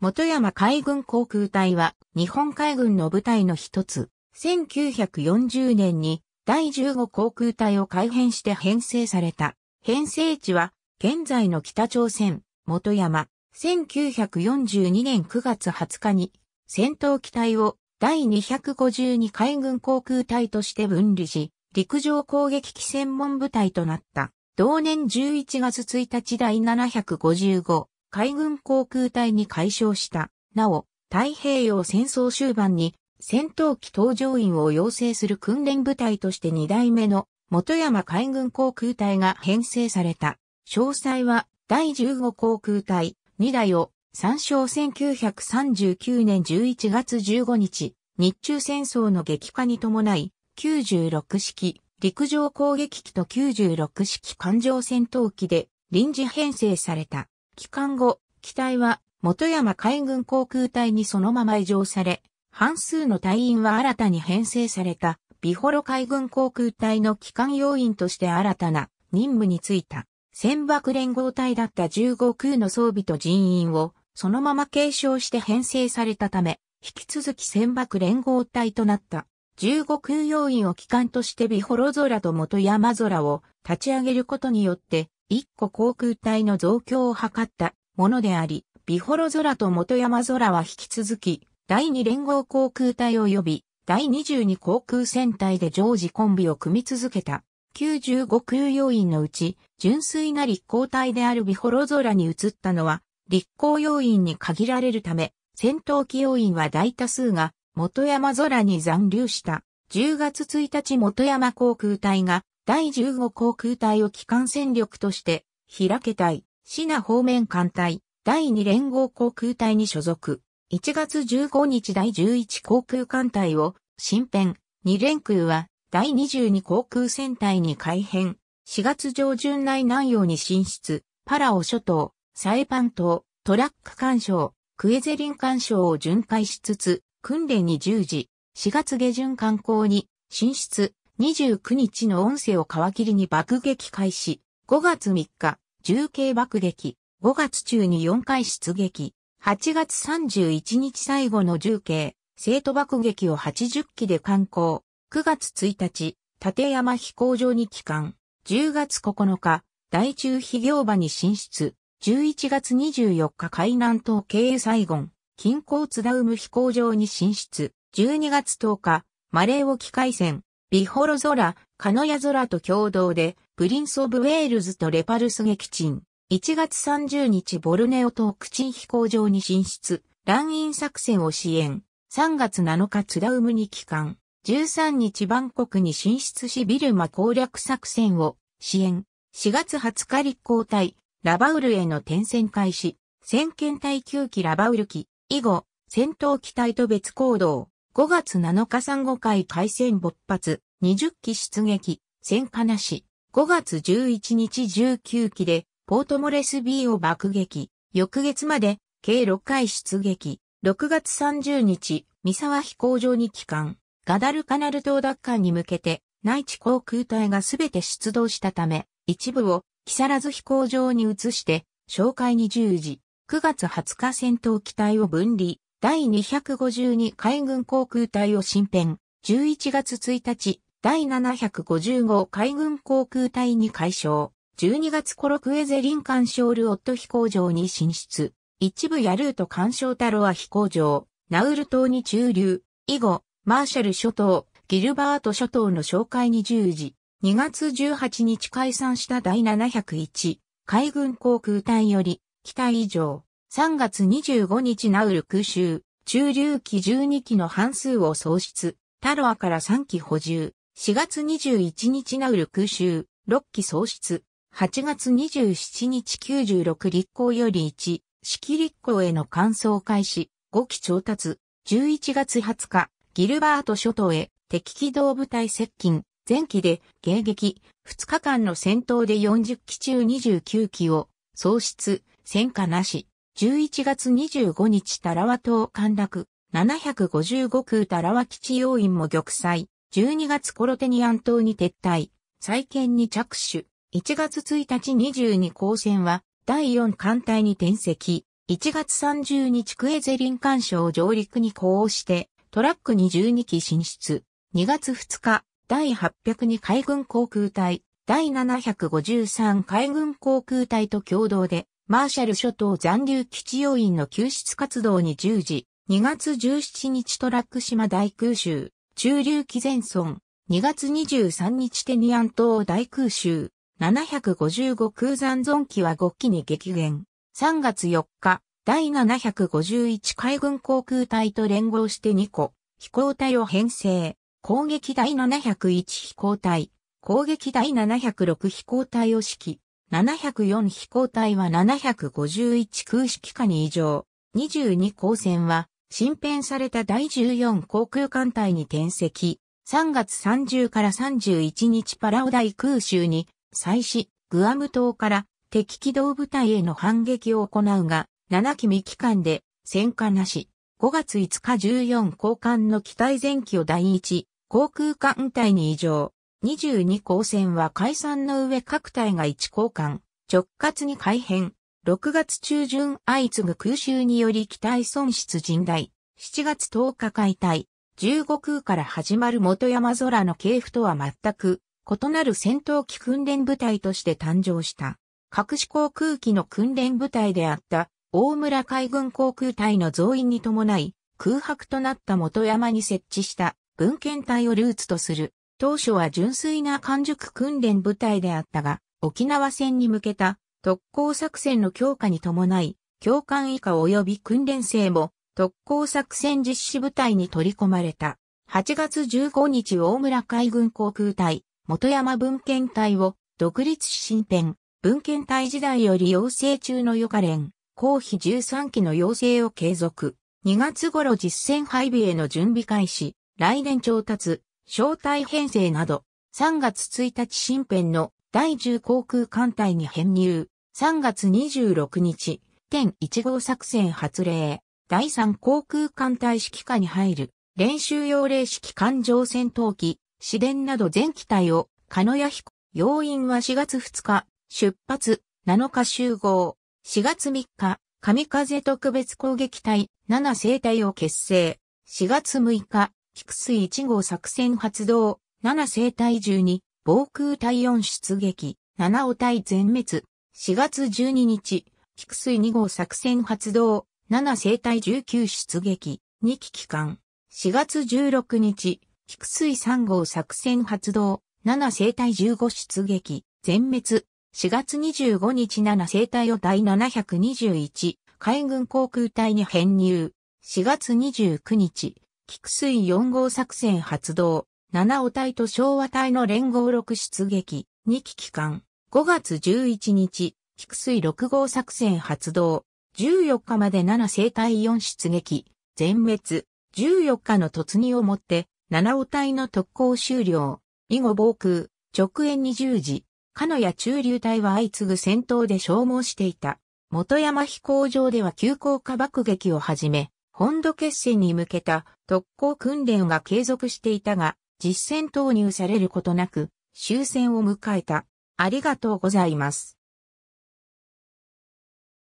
元山海軍航空隊は日本海軍の部隊の一つ。1940年に第15航空隊を改編して編成された。編成地は現在の北朝鮮、元山。1942年9月20日に戦闘機隊を第252海軍航空隊として分離し、陸上攻撃機専門部隊となった。同年11月1日第755海軍航空隊に改称した。なお、太平洋戦争終盤に戦闘機搭乗員を養成する訓練部隊として2代目の元山海軍航空隊が編成された。詳細は第15航空隊2代を参照1939年11月15日、日中戦争の激化に伴い、96式陸上攻撃機と96式艦上戦闘機で臨時編成された。帰還後、機体は元山海軍航空隊にそのまま移乗され、半数の隊員は新たに編成された、美幌海軍航空隊の機関要員として新たな任務に就いた、船舶連合隊だった15空の装備と人員を、そのまま継承して編成されたため、引き続き船舶連合隊となった。15空要員を機関として美幌空と元山空を立ち上げることによって、一個航空隊の増強を図ったものであり、美幌空と元山空は引き続き、第2連合航空隊及び、第22航空戦隊で常時コンビを組み続けた。95空要員のうち、純粋な立航隊である美幌空に移ったのは、立航要員に限られるため、戦闘機要員は大多数が元山空に残留した。10月1日元山航空隊が第15航空隊を機関戦力として、開け隊、シナ方面艦隊、第2連合航空隊に所属。1月15日第11航空艦隊を、新編、2連空は、第22航空戦隊に改編。4月上旬内南洋に進出、パラオ諸島、サエパン島、トラック干渉、クエゼリン干渉を巡回しつつ、訓練に従事、4月下旬観光に進出、29日の音声を皮切りに爆撃開始。5月3日、重慶爆撃。5月中に4回出撃。8月31日最後の重慶、生徒爆撃を80機で観光。9月1日、立山飛行場に帰還。10月9日、大中飛行場に進出。11月24日海南島経由サイゴン、近郊津田ウム飛行場に進出。12月10日、マレー沖海戦、ビホロゾラ、カノヤゾラと共同で、プリンス・オブ・ウェールズとレパルス撃沈。1月30日ボルネオ島クチン飛行場に進出、乱ン作戦を支援。3月7日ツダウムに帰還。13日バンコクに進出しビルマ攻略作戦を支援。4月20日立交隊、ラバウルへの転戦開始。先遣隊9機ラバウル機、以後、戦闘機隊と別行動。5月7日産後会海戦勃発、20機出撃、戦火なし、5月11日19機で、ポートモレス B を爆撃、翌月まで、計6回出撃、6月30日、三沢飛行場に帰還、ガダルカナル島奪還に向けて、内地航空隊が全て出動したため、一部を木更津飛行場に移して、紹介に従事、9月20日戦闘機体を分離、第252海軍航空隊を新編、11月1日、第755海軍航空隊に改称、12月頃クエゼリンョールオット飛行場に進出、一部ヤルート干渉タロア飛行場、ナウル島に駐留、以後、マーシャル諸島、ギルバート諸島の紹介に従事、2月18日解散した第701海軍航空隊より、北以上。3月25日ナウル空襲、中流期12期の半数を喪失、タロアから3期補充、4月21日ナウル空襲、6期喪失、8月27日96立候より1、式立候への乾燥開始、5期調達、11月20日、ギルバート諸島へ敵機動部隊接近、前期で迎撃、2日間の戦闘で40機中29機を、喪失、戦火なし。11月25日タラワ島陥落、755空タラワ基地要員も玉砕、12月コロテニアン島に撤退、再建に着手、1月1日22高専は第4艦隊に転籍、1月30日クエゼリン干を上陸に呼応して、トラックに12機進出、2月2日、第802海軍航空隊、第753海軍航空隊と共同で、マーシャル諸島残留基地要員の救出活動に従事、2月17日トラック島大空襲、中流基前村、2月23日テニアン島大空襲、755空山存機は5機に激減。3月4日、第751海軍航空隊と連合して2個、飛行隊を編成。攻撃第701飛行隊、攻撃第706飛行隊を指揮。704飛行隊は751空式下に異常。22航線は、新編された第14航空艦隊に転籍。3月30から31日パラオ大空襲に、再始、グアム島から敵機動部隊への反撃を行うが、7機未機関で戦火なし。5月5日14航艦の機体前期を第1、航空艦隊に異常。22高専は解散の上各体が1交換、直轄に改変、6月中旬相次ぐ空襲により機体損失甚大、7月10日解体、15空から始まる元山空の系譜とは全く異なる戦闘機訓練部隊として誕生した。各種航空機の訓練部隊であった大村海軍航空隊の増員に伴い空白となった元山に設置した文献隊をルーツとする当初は純粋な完熟訓練部隊であったが、沖縄戦に向けた特攻作戦の強化に伴い、教官以下及び訓練生も特攻作戦実施部隊に取り込まれた。8月15日大村海軍航空隊、元山文献隊を独立し新編、文献隊時代より養成中の予科連、公費13期の養成を継続。2月頃実戦配備への準備開始、来年調達、招待編成など、3月1日新編の第10航空艦隊に編入、3月26日、点1号作戦発令、第3航空艦隊指揮下に入る、練習用令式艦上戦闘機、市電など全機体を、鹿屋飛行、要員は4月2日、出発、7日集合、4月3日、神風特別攻撃隊7生隊を結成、4月6日、菊水1号作戦発動、7生体12、防空体4出撃、7尾体全滅、4月12日、菊水2号作戦発動、7生体19出撃、2機機関、4月16日、菊水3号作戦発動、7生体15出撃、全滅、4月25日7生体を第721、海軍航空隊に編入、4月29日、菊水4号作戦発動、七尾隊と昭和隊の連合6出撃、2期期間、5月11日、菊水6号作戦発動、14日まで7生体4出撃、全滅、14日の突入をもって、七尾隊の特攻終了、以後防空、直縁20時、鹿や中流隊は相次ぐ戦闘で消耗していた。元山飛行場では急降下爆撃をはじめ、本土決戦に向けた特攻訓練が継続していたが、実戦投入されることなく、終戦を迎えた。ありがとうございます。